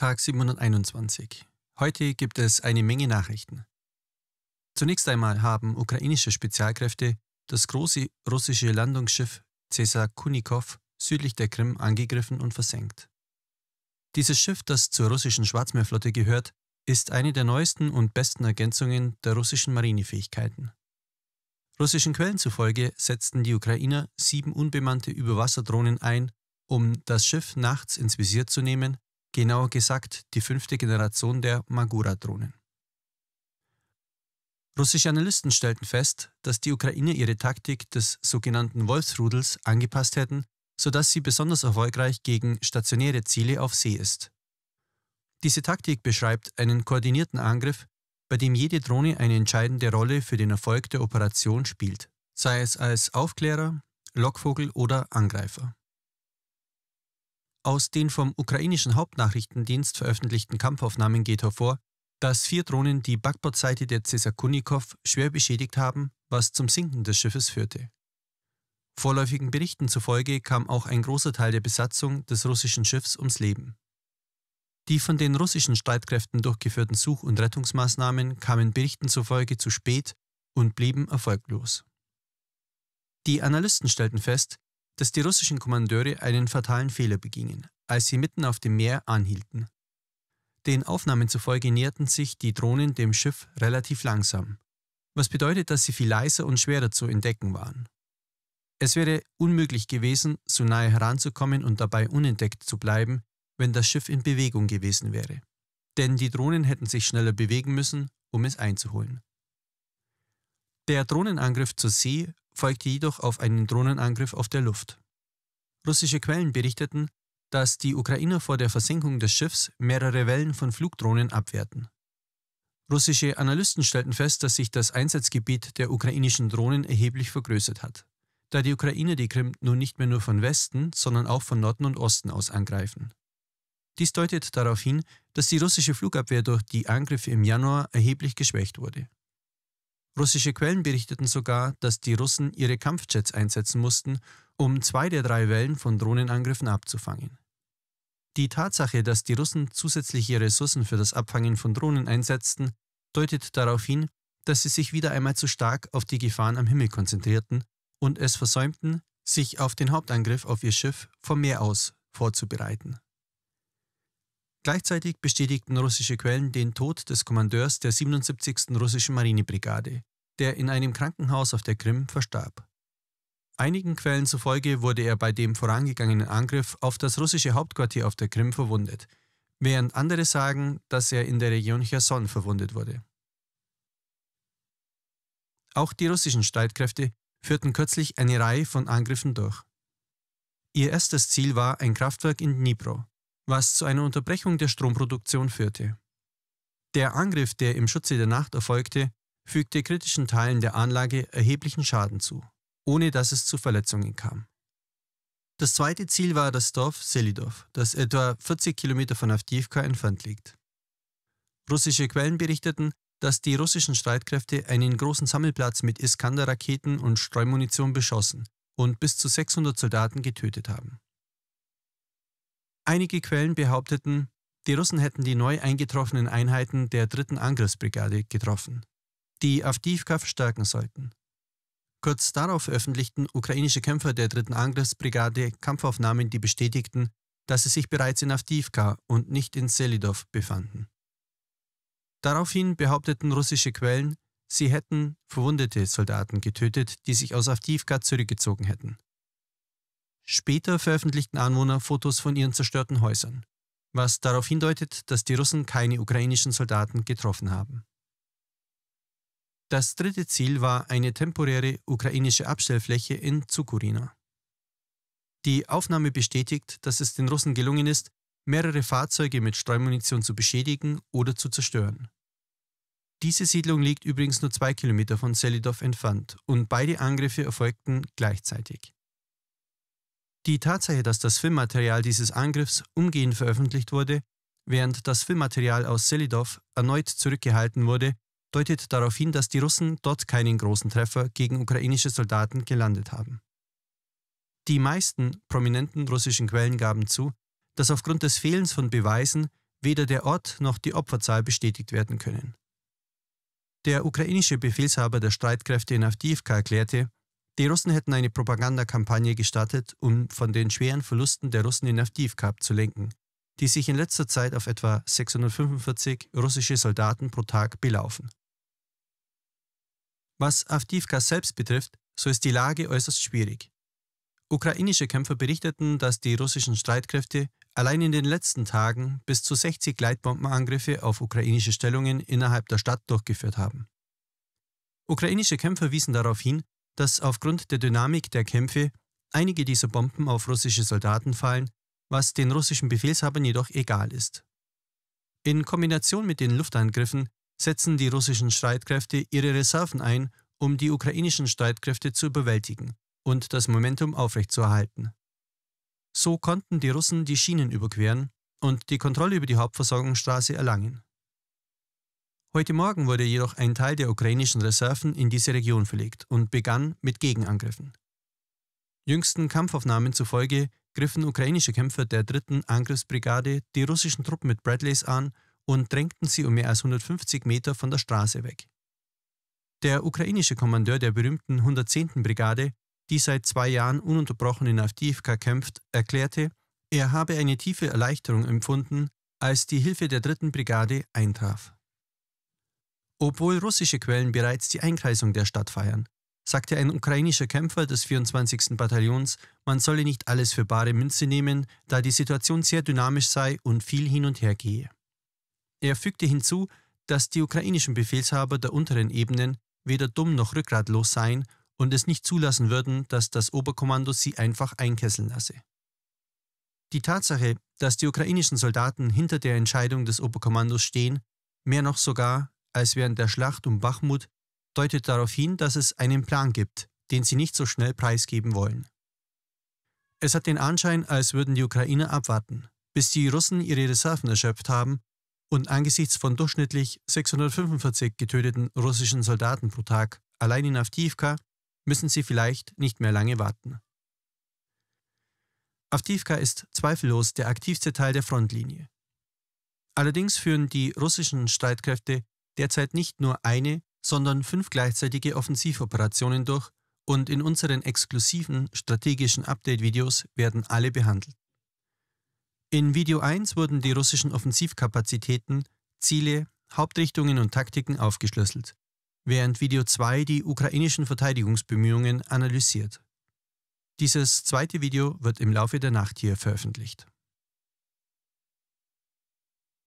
Tag 721. Heute gibt es eine Menge Nachrichten. Zunächst einmal haben ukrainische Spezialkräfte das große russische Landungsschiff Cesar Kunikov südlich der Krim angegriffen und versenkt. Dieses Schiff, das zur russischen Schwarzmeerflotte gehört, ist eine der neuesten und besten Ergänzungen der russischen Marinefähigkeiten. Russischen Quellen zufolge setzten die Ukrainer sieben unbemannte Überwasserdrohnen ein, um das Schiff nachts ins Visier zu nehmen genauer gesagt die fünfte Generation der Magura-Drohnen. Russische Analysten stellten fest, dass die Ukraine ihre Taktik des sogenannten Wolfsrudels angepasst hätten, sodass sie besonders erfolgreich gegen stationäre Ziele auf See ist. Diese Taktik beschreibt einen koordinierten Angriff, bei dem jede Drohne eine entscheidende Rolle für den Erfolg der Operation spielt, sei es als Aufklärer, Lockvogel oder Angreifer. Aus den vom ukrainischen Hauptnachrichtendienst veröffentlichten Kampfaufnahmen geht hervor, dass vier Drohnen die Backbordseite der Cesarkunikow schwer beschädigt haben, was zum Sinken des Schiffes führte. Vorläufigen Berichten zufolge kam auch ein großer Teil der Besatzung des russischen Schiffs ums Leben. Die von den russischen Streitkräften durchgeführten Such- und Rettungsmaßnahmen kamen Berichten zufolge zu spät und blieben erfolglos. Die Analysten stellten fest, dass die russischen Kommandeure einen fatalen Fehler begingen, als sie mitten auf dem Meer anhielten. Den Aufnahmen zufolge näherten sich die Drohnen dem Schiff relativ langsam, was bedeutet, dass sie viel leiser und schwerer zu entdecken waren. Es wäre unmöglich gewesen, so nahe heranzukommen und dabei unentdeckt zu bleiben, wenn das Schiff in Bewegung gewesen wäre. Denn die Drohnen hätten sich schneller bewegen müssen, um es einzuholen. Der Drohnenangriff zur See folgte jedoch auf einen Drohnenangriff auf der Luft. Russische Quellen berichteten, dass die Ukrainer vor der Versenkung des Schiffs mehrere Wellen von Flugdrohnen abwehrten. Russische Analysten stellten fest, dass sich das Einsatzgebiet der ukrainischen Drohnen erheblich vergrößert hat, da die Ukrainer die Krim nun nicht mehr nur von Westen, sondern auch von Norden und Osten aus angreifen. Dies deutet darauf hin, dass die russische Flugabwehr durch die Angriffe im Januar erheblich geschwächt wurde. Russische Quellen berichteten sogar, dass die Russen ihre Kampfjets einsetzen mussten, um zwei der drei Wellen von Drohnenangriffen abzufangen. Die Tatsache, dass die Russen zusätzliche Ressourcen für das Abfangen von Drohnen einsetzten, deutet darauf hin, dass sie sich wieder einmal zu stark auf die Gefahren am Himmel konzentrierten und es versäumten, sich auf den Hauptangriff auf ihr Schiff vom Meer aus vorzubereiten. Gleichzeitig bestätigten russische Quellen den Tod des Kommandeurs der 77. russischen Marinebrigade, der in einem Krankenhaus auf der Krim verstarb. Einigen Quellen zufolge wurde er bei dem vorangegangenen Angriff auf das russische Hauptquartier auf der Krim verwundet, während andere sagen, dass er in der Region Cherson verwundet wurde. Auch die russischen Streitkräfte führten kürzlich eine Reihe von Angriffen durch. Ihr erstes Ziel war ein Kraftwerk in Dnipro, was zu einer Unterbrechung der Stromproduktion führte. Der Angriff, der im Schutze der Nacht erfolgte, fügte kritischen Teilen der Anlage erheblichen Schaden zu, ohne dass es zu Verletzungen kam. Das zweite Ziel war das Dorf Selidov, das etwa 40 Kilometer von Avdiivka entfernt liegt. Russische Quellen berichteten, dass die russischen Streitkräfte einen großen Sammelplatz mit Iskander-Raketen und Streumunition beschossen und bis zu 600 Soldaten getötet haben. Einige Quellen behaupteten, die Russen hätten die neu eingetroffenen Einheiten der 3. Angriffsbrigade getroffen, die Avdivka verstärken sollten. Kurz darauf veröffentlichten ukrainische Kämpfer der 3. Angriffsbrigade Kampfaufnahmen, die bestätigten, dass sie sich bereits in Avdivka und nicht in Selidow befanden. Daraufhin behaupteten russische Quellen, sie hätten verwundete Soldaten getötet, die sich aus Avdivka zurückgezogen hätten. Später veröffentlichten Anwohner Fotos von ihren zerstörten Häusern, was darauf hindeutet, dass die Russen keine ukrainischen Soldaten getroffen haben. Das dritte Ziel war eine temporäre ukrainische Abstellfläche in Zukurina. Die Aufnahme bestätigt, dass es den Russen gelungen ist, mehrere Fahrzeuge mit Streumunition zu beschädigen oder zu zerstören. Diese Siedlung liegt übrigens nur zwei Kilometer von Selidow entfernt und beide Angriffe erfolgten gleichzeitig. Die Tatsache, dass das Filmmaterial dieses Angriffs umgehend veröffentlicht wurde, während das Filmmaterial aus Selidow erneut zurückgehalten wurde, deutet darauf hin, dass die Russen dort keinen großen Treffer gegen ukrainische Soldaten gelandet haben. Die meisten prominenten russischen Quellen gaben zu, dass aufgrund des Fehlens von Beweisen weder der Ort noch die Opferzahl bestätigt werden können. Der ukrainische Befehlshaber der Streitkräfte in Avdiivka erklärte, die Russen hätten eine Propagandakampagne gestartet, um von den schweren Verlusten der Russen in Avdiivka abzulenken, die sich in letzter Zeit auf etwa 645 russische Soldaten pro Tag belaufen. Was Avdiivka selbst betrifft, so ist die Lage äußerst schwierig. Ukrainische Kämpfer berichteten, dass die russischen Streitkräfte allein in den letzten Tagen bis zu 60 Leitbombenangriffe auf ukrainische Stellungen innerhalb der Stadt durchgeführt haben. Ukrainische Kämpfer wiesen darauf hin, dass aufgrund der Dynamik der Kämpfe einige dieser Bomben auf russische Soldaten fallen, was den russischen Befehlshabern jedoch egal ist. In Kombination mit den Luftangriffen setzen die russischen Streitkräfte ihre Reserven ein, um die ukrainischen Streitkräfte zu überwältigen und das Momentum aufrechtzuerhalten. So konnten die Russen die Schienen überqueren und die Kontrolle über die Hauptversorgungsstraße erlangen. Heute Morgen wurde jedoch ein Teil der ukrainischen Reserven in diese Region verlegt und begann mit Gegenangriffen. Jüngsten Kampfaufnahmen zufolge griffen ukrainische Kämpfer der 3. Angriffsbrigade die russischen Truppen mit Bradleys an und drängten sie um mehr als 150 Meter von der Straße weg. Der ukrainische Kommandeur der berühmten 110. Brigade, die seit zwei Jahren ununterbrochen in Avdiivka kämpft, erklärte, er habe eine tiefe Erleichterung empfunden, als die Hilfe der 3. Brigade eintraf. Obwohl russische Quellen bereits die Einkreisung der Stadt feiern, sagte ein ukrainischer Kämpfer des 24. Bataillons, man solle nicht alles für bare Münze nehmen, da die Situation sehr dynamisch sei und viel hin und her gehe. Er fügte hinzu, dass die ukrainischen Befehlshaber der unteren Ebenen weder dumm noch rückgratlos seien und es nicht zulassen würden, dass das Oberkommando sie einfach einkesseln lasse. Die Tatsache, dass die ukrainischen Soldaten hinter der Entscheidung des Oberkommandos stehen, mehr noch sogar, als während der Schlacht um Bachmut deutet darauf hin, dass es einen Plan gibt, den sie nicht so schnell preisgeben wollen. Es hat den Anschein, als würden die Ukrainer abwarten, bis die Russen ihre Reserven erschöpft haben und angesichts von durchschnittlich 645 getöteten russischen Soldaten pro Tag allein in Avdiivka müssen sie vielleicht nicht mehr lange warten. Avdiivka ist zweifellos der aktivste Teil der Frontlinie. Allerdings führen die russischen Streitkräfte derzeit nicht nur eine, sondern fünf gleichzeitige Offensivoperationen durch und in unseren exklusiven strategischen Update-Videos werden alle behandelt. In Video 1 wurden die russischen Offensivkapazitäten, Ziele, Hauptrichtungen und Taktiken aufgeschlüsselt, während Video 2 die ukrainischen Verteidigungsbemühungen analysiert. Dieses zweite Video wird im Laufe der Nacht hier veröffentlicht.